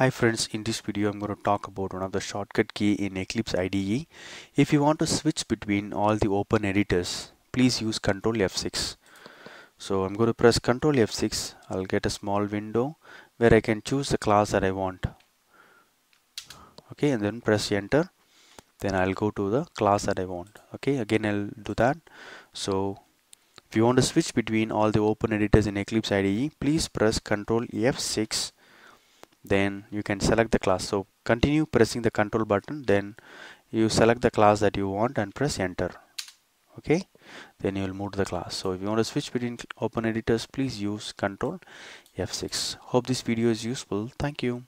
Hi friends, in this video I'm going to talk about one of the shortcut key in Eclipse IDE. If you want to switch between all the open editors, please use Ctrl F6. So I'm going to press Ctrl F6. I'll get a small window where I can choose the class that I want. Okay, and then press enter. Then I'll go to the class that I want. Okay, again I'll do that. So if you want to switch between all the open editors in Eclipse IDE, please press Ctrl F6 then you can select the class so continue pressing the control button then you select the class that you want and press enter okay then you will move to the class so if you want to switch between open editors please use control f6 hope this video is useful thank you